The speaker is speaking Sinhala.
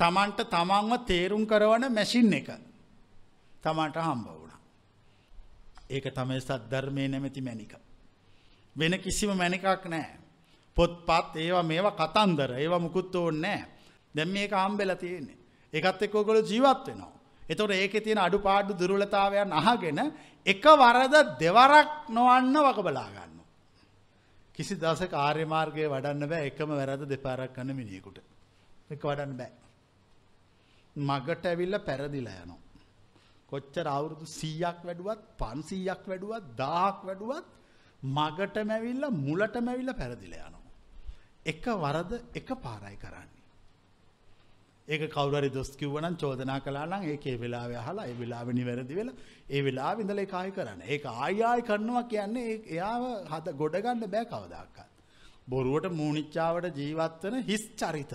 තමන්ට තමන්ව තේරුම් කරවන මැසින් එක තමන්ට හම්බ වුණ. ඒක තමයි සද්ධර්මය නැමැති මැනික. වෙන කිසිම මැනිකක් නෑ. පොත්පත් ඒවා මේවා කතන්දර ඒවා මුකුත් ඕන්න නෑ දැම් මේක හම්බෙල තියෙන්නේ. එකත් එක්කෝගොල ජීවත් වෙනවා. එතොට ඒක තියෙන අඩු පාඩු දුරලතාවයන් අහගෙන එක වරද දෙවරක් නොවන්න වක බලාගන්න. කිසි දස කාර්යමාර්ගය වඩන්න බෑ එකම වැරද දෙපාරක් කන්න මිනිියකුට. එක වඩන්න බෑ. මගට ඇවිල්ල පැරදිලා යනවා. කොච්චර අවුරුදු 100ක් වැඩුවත් 500ක් වැඩුවත් 1000ක් වැඩුවත් මගට මැවිල්ල මුලට මැවිල්ල පැරදිලා යනවා. එක වරද එක පාරයි කරන්නේ. ඒක කවුරුරි දොස් කිව්ව නම් චෝදනා කළා නම් ඒකේ වෙලාවේ අහලා ඒ වෙලාවේ නිවැරදි වෙලා ඒ වෙලාවේ ඉඳලා ඒක ආයි කරන්න. ඒක ආයි ආයි කරනවා කියන්නේ එයාව හද ගොඩ ගන්න බෑ කවදාකවත්. බොරුවට මූණිච්චාවට ජීවත් වෙන හිස් චරිත.